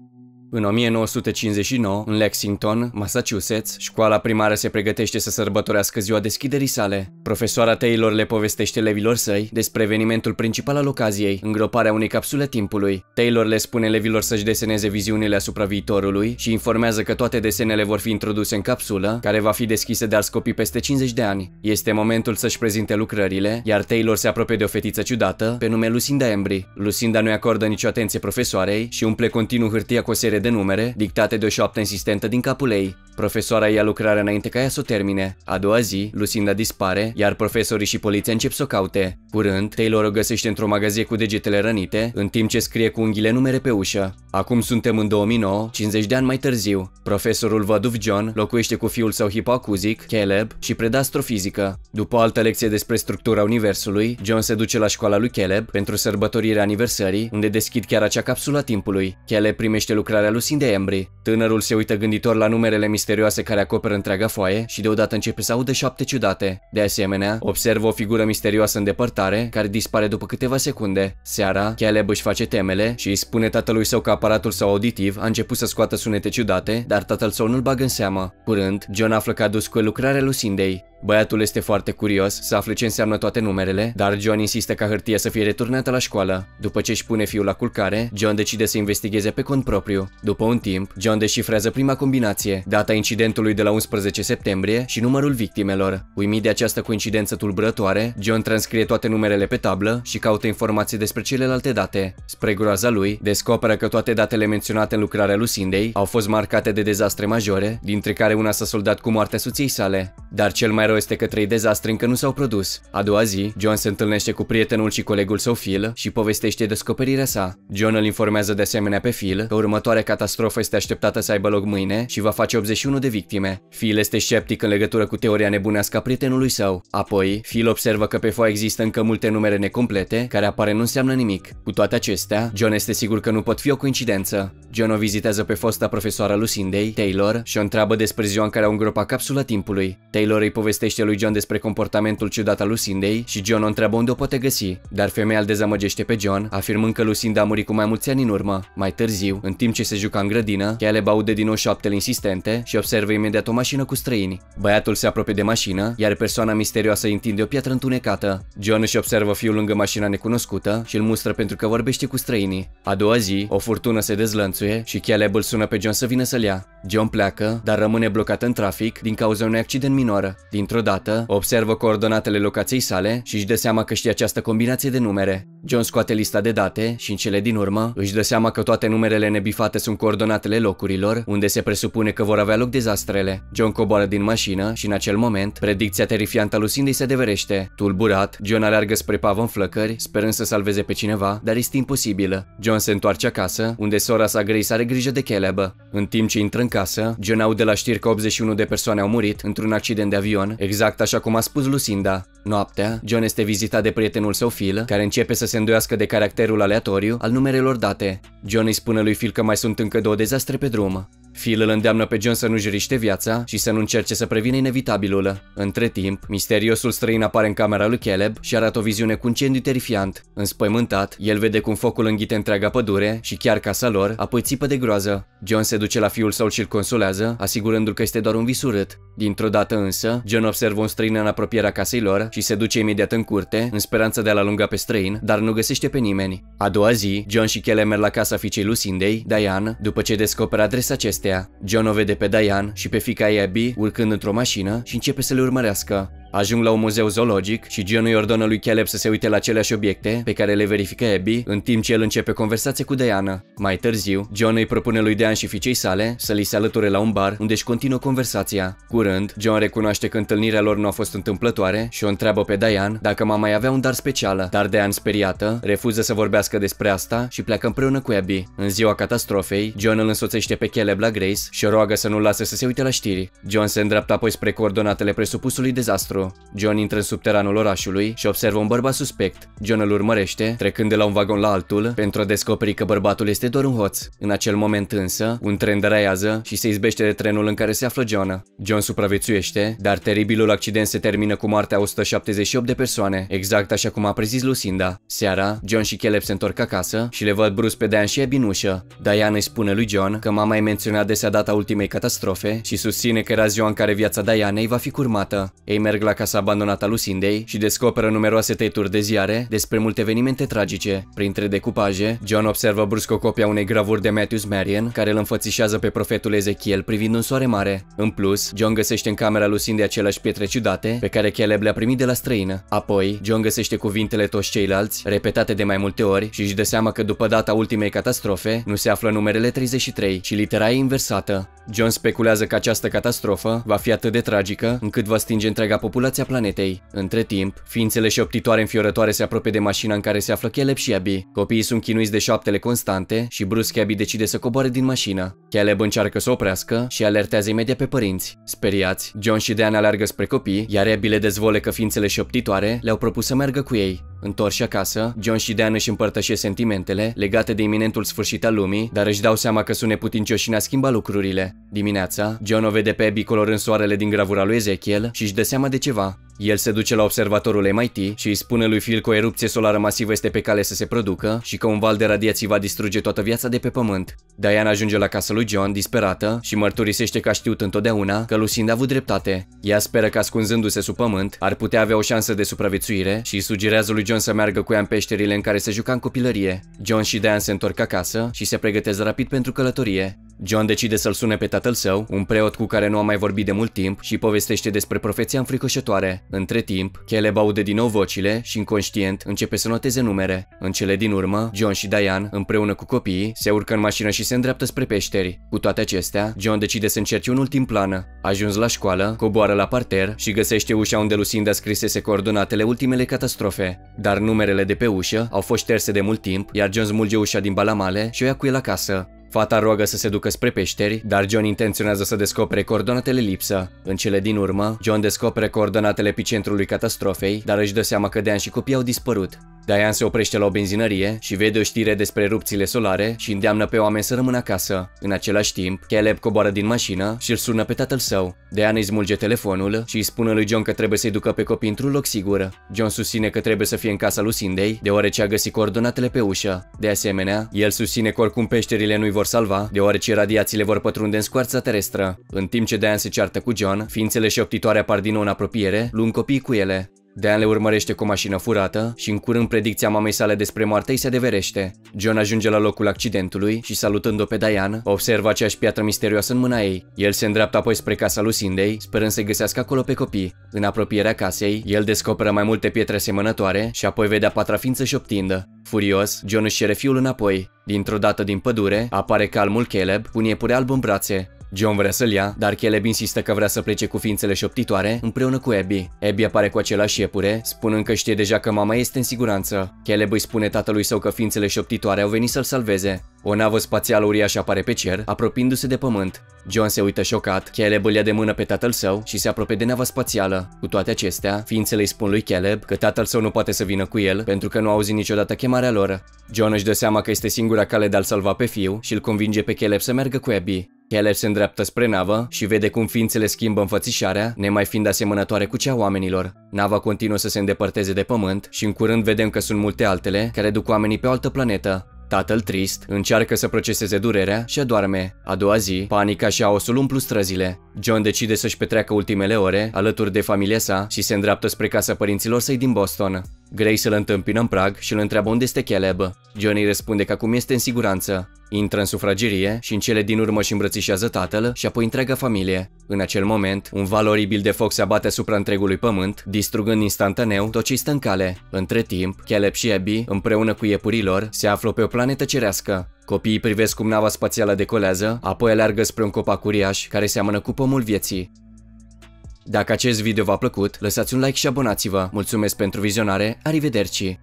Mm-hmm. În 1959, în Lexington, Massachusetts, școala primară se pregătește să sărbătorească ziua deschiderii sale. Profesoara Taylor le povestește levilor săi despre evenimentul principal al ocaziei, îngroparea unei capsule timpului. Taylor le spune levilor să-și deseneze viziunile asupra viitorului și informează că toate desenele vor fi introduse în capsulă, care va fi deschisă de alți copii peste 50 de ani. Este momentul să-și prezinte lucrările, iar Taylor se apropie de o fetiță ciudată, pe nume Lucinda Embry. Lucinda nu acordă nicio atenție profesoarei și umple continuu hârtia cu o serie de numere, dictate de o șoaptă insistentă din capul ei. Profesoara ia lucrarea înainte ca ea să o termine. A doua zi, Lucinda dispare, iar profesorii și poliția încep să o caute. Curând, Taylor o găsește într-o magazie cu degetele rănite, în timp ce scrie cu unghiile numere pe ușă. Acum suntem în 2009, 50 de ani mai târziu. Profesorul văduv John locuiește cu fiul său hipoacuzic, Caleb, și predă astrofizică. După o altă lecție despre structura universului, John se duce la școala lui Caleb pentru sărbătorirea aniversării, unde deschid chiar acea capsulă a timpului. Caleb primește lucrarea lui Cindy Embry. Tânărul se uită gânditor la numerele misterioase care acoperă întreaga foaie și deodată începe să audă șapte ciudate. De asemenea, observă o figură misterioasă îndepărtată tare, care dispare după câteva secunde. Seara, Caleb își face temele și îi spune tatălui său că aparatul său auditiv a început să scoată sunete ciudate, dar tatăl său nu-l bagă în seamă. Curând, John află că a dus cu lucrarea lui Cindy. Băiatul este foarte curios să afle ce înseamnă toate numerele, dar John insistă ca hârtia să fie returnată la școală. După ce își pune fiul la culcare, John decide să investigheze pe cont propriu. După un timp, John deșifrează prima combinație, data incidentului de la 11 septembrie și numărul victimelor. Uimit de această coincidență tulburătoare, John transcrie toate numerele pe tablă și caută informații despre celelalte date. Spre groaza lui, descoperă că toate datele menționate în lucrarea lui Sindei au fost marcate de dezastre majore, dintre care una s-a soldat cu moartea soției sale. Dar cel mai rău este că trei dezastre încă nu s-au produs. A doua zi, John se întâlnește cu prietenul și colegul său Phil și povestește descoperirea sa. John îl informează de asemenea pe Phil că următoarea catastrofă este așteptată să aibă loc mâine și va face 81 de victime. Phil este sceptic în legătură cu teoria nebunească a prietenului său. Apoi, Phil observă că pe foaie există încă multe numere necomplete, care apare nu înseamnă nimic. Cu toate acestea, John este sigur că nu pot fi o coincidență. John o vizitează pe fosta profesoară Lucindei, Taylor, și o întreabă despre ziua în care au îngropat capsula timpului. Taylor îi povestește povestește lui John despre comportamentul ciudat al Lucindei și John o întreabă unde o poate găsi, dar femeia îl dezamăgește pe John, afirmând că Lucinda a murit cu mai mulți ani în urmă. Mai târziu, în timp ce se juca în grădină, Caleb aude din nou șoaptele insistente și observă imediat o mașină cu străini. Băiatul se apropie de mașină, iar persoana misterioasă îi întinde o piatră întunecată. John își observă fiul lângă mașina necunoscută și îl mustră pentru că vorbește cu străinii. A doua zi, o furtună se dezlănțuie și Caleb îl sună pe John să vină să-l ia. John pleacă, dar rămâne blocat în trafic din cauza unui accident minor. Dintr-o dată, observă coordonatele locației sale și își dă seama că știe această combinație de numere. John scoate lista de date și în cele din urmă își dă seama că toate numerele nebifate sunt coordonatele locurilor, unde se presupune că vor avea loc dezastrele. John coboară din mașină și în acel moment, predicția terifiantă a Lucindei se adeverește. Tulburat, John aleargă spre pavă în flăcări, sperând să salveze pe cineva, dar este imposibil. John se întoarce acasă, unde sora sa Grace are grijă de Caleb. În timp ce intră în casă, John aude la știri că 81 de persoane au murit într-un accident de avion, exact așa cum a spus Lucinda. Noaptea, John este vizitat de prietenul său Phil, care începe să se îndoiască de caracterul aleatoriu al numerelor date. John îi spune lui Phil că mai sunt încă două dezastre pe drum. Phil îl îndeamnă pe John să nu-și riște viața și să nu încerce să prevină inevitabilul. Între timp, misteriosul străin apare în camera lui Caleb și arată o viziune cu incendiu terifiant. Înspăimântat, el vede cum focul înghite întreaga pădure și chiar casa lor, apoi țipă de groază. John se duce la fiul său și l consolează, asigurându-l că este doar un vis urât. Dintr-o dată însă, John observă un străin în apropierea casei lor și se duce imediat în curte, în speranța de a-l alunga pe străin, dar nu găsește pe nimeni. A doua zi, John și Caleb merg la casa fiicei Lucindei, Diane, după ce descoperă adresa acesta acestea. John o vede pe Diane și pe fica ei Abby urcând într-o mașină și începe să le urmărească. Ajung la un muzeu zoologic și John îi ordonă lui Caleb să se uite la aceleași obiecte pe care le verifică Abby, în timp ce el începe conversație cu Diana. Mai târziu, John îi propune lui Dean și fiicei sale să li se alăture la un bar, unde își continuă conversația. Curând, John recunoaște că întâlnirea lor nu a fost întâmplătoare și o întreabă pe Diane dacă mama mai avea un dar special, dar Dean speriată refuză să vorbească despre asta și pleacă împreună cu Abby. În ziua catastrofei, John îl însoțește pe Caleb la Grace și o roagă să nu lase să se uite la știri. John se îndreaptă apoi spre coordonatele presupusului dezastru. John intră în subteranul orașului și observă un bărbat suspect. John îl urmărește, trecând de la un vagon la altul, pentru a descoperi că bărbatul este doar un hoț. În acel moment însă, un tren deraiază și se izbește de trenul în care se află John. John supraviețuiește, dar teribilul accident se termină cu moartea 178 de persoane, exact așa cum a prezis Lucinda. Seara, John și Caleb se întorc acasă și le văd Bruce pe Dan și Abby în ușă. Diana îi spune lui John că mama îi menționa desea data ultimei catastrofe și susține că era ziua în care viața Dianei va fi curmată. Ei merg la la casa abandonată a Lucindei și descoperă numeroase tăieturi de ziare despre multe evenimente tragice. Printre decupaje, John observă brusc o copie a unei gravuri de Matthews Marion, care îl înfățișează pe profetul Ezechiel privind un soare mare. În plus, John găsește în camera Lucindei aceleași pietre ciudate pe care Caleb le-a primit de la străină. Apoi, John găsește cuvintele toți ceilalți, repetate de mai multe ori, și își dă seama că după data ultimei catastrofe nu se află numerele 33, ci litera e inversată. John speculează că această catastrofă va fi atât de tragică încât va stinge întreaga populație populația planetei. Între timp, ființele șoptitoare înfiorătoare se apropie de mașina în care se află Caleb și Abby. Copiii sunt chinuiți de șoaptele constante și brusc Abby decide să coboare din mașină. Caleb încearcă să oprească și alertează imediat pe părinți. Speriați, John și Dean alergă spre copii, iar Abby le dezvole că ființele șoptitoare le-au propus să meargă cu ei. Întorși acasă, John și Dean își împărtășesc sentimentele legate de iminentul sfârșit al lumii, dar își dau seama că sunt neputincioși și a schimba lucrurile. Dimineața, John o vede pe Abby colorând soarele din gravura lui Ezechiel și își dă seama de ce perspektywa El se duce la observatorul MIT și îi spune lui Phil că o erupție solară masivă este pe cale să se producă și că un val de radiații va distruge toată viața de pe pământ. Diana ajunge la casa lui John, disperată, și mărturisește că a știut întotdeauna că Lucinda a avut dreptate. Ea speră că ascunzându-se sub pământ ar putea avea o șansă de supraviețuire și sugerează lui John să meargă cu ea în peșterile în care se juca în copilărie. John și Diane se întorc acasă și se pregătesc rapid pentru călătorie. John decide să-l sune pe tatăl său, un preot cu care nu a mai vorbit de mult timp și povestește despre profeția înfricoșătoare. Între timp, Caleb aude din nou vocile și inconștient începe să noteze numere. În cele din urmă, John și Diane, împreună cu copiii, se urcă în mașină și se îndreaptă spre peșteri. Cu toate acestea, John decide să încerce un ultim plan. Ajuns la școală, coboară la parter și găsește ușa unde Lucinda scrisese coordonatele ultimele catastrofe. Dar numerele de pe ușă au fost șterse de mult timp, iar John smulge ușa din balamale și o ia cu el acasă. Fata roagă să se ducă spre peșteri, dar John intenționează să descopere coordonatele lipsă. În cele din urmă, John descopere coordonatele epicentrului catastrofei, dar își dă seama că Dean și copiii au dispărut. Diane se oprește la o benzinărie și vede o știre despre erupțiile solare și îndeamnă pe oameni să rămână acasă. În același timp, Caleb coboară din mașină și îl sună pe tatăl său. Diane îi smulge telefonul și îi spune lui John că trebuie să-i ducă pe copii într-un loc sigur. John susține că trebuie să fie în casa lui Cindy, deoarece a găsit coordonatele pe ușă. De asemenea, el susține că oricum peșterile nu-i vor salva, deoarece radiațiile vor pătrunde în scoarța terestră. În timp ce Diane se ceartă cu John, ființele șoptitoare apar din nou în apropiere, luând copiii cu ele. Dean le urmărește cu o mașină furată și în curând predicția mamei sale despre moarte se adeverește. John ajunge la locul accidentului și salutând-o pe Diane, observă aceeași piatră misterioasă în mâna ei. El se îndreaptă apoi spre casa lui Cindy, sperând să găsească acolo pe copii. În apropierea casei, el descoperă mai multe pietre asemănătoare și apoi vedea patrafință șoptindă. Furios, John își cere fiul înapoi. Dintr-o dată din pădure, apare calmul Caleb cu un iepure alb în brațe. John vrea să-l ia, dar Caleb insistă că vrea să plece cu ființele șoptitoare împreună cu Abby. Abby apare cu același iepure, spunând că știe deja că mama este în siguranță. Caleb îi spune tatălui său că ființele șoptitoare au venit să-l salveze. O navă spațială uriașă apare pe cer, apropiindu-se de pământ. John se uită șocat, Caleb îl ia de mână pe tatăl său și se apropie de nava spațială. Cu toate acestea, ființele îi spun lui Caleb că tatăl său nu poate să vină cu el pentru că nu a auzit niciodată chemarea lor. John își dă seama că este singura cale de a-l salva pe fiu și îl convinge pe Caleb să meargă cu Abby. Heller se îndreaptă spre navă și vede cum ființele schimbă înfățișarea, nemai fiind asemănătoare cu cea oamenilor. Nava continuă să se îndepărteze de pământ și în curând vedem că sunt multe altele care duc oamenii pe o altă planetă. Tatăl trist încearcă să proceseze durerea și adorme. A doua zi, panica și aosul umplu străzile. John decide să-și petreacă ultimele ore alături de familia sa și se îndreaptă spre casa părinților săi din Boston. Grace îl întâmpină în prag și îl întreabă unde este Caleb. Johnny răspunde că acum este în siguranță. Intră în sufragerie și în cele din urmă și îmbrățișează tatăl și apoi întreaga familie. În acel moment, un oribil de foc se abate asupra întregului pământ, distrugând instantaneu tot ce stă în cale. Între timp, Caleb și Abby, împreună cu iepurilor, se află pe o planetă cerească. Copiii privesc cum nava spațială decolează, apoi aleargă spre un copac uriaș care seamănă cu pomul vieții. Dacă acest video v-a plăcut, lăsați un like și abonați-vă. Mulțumesc pentru vizionare, arrivederci!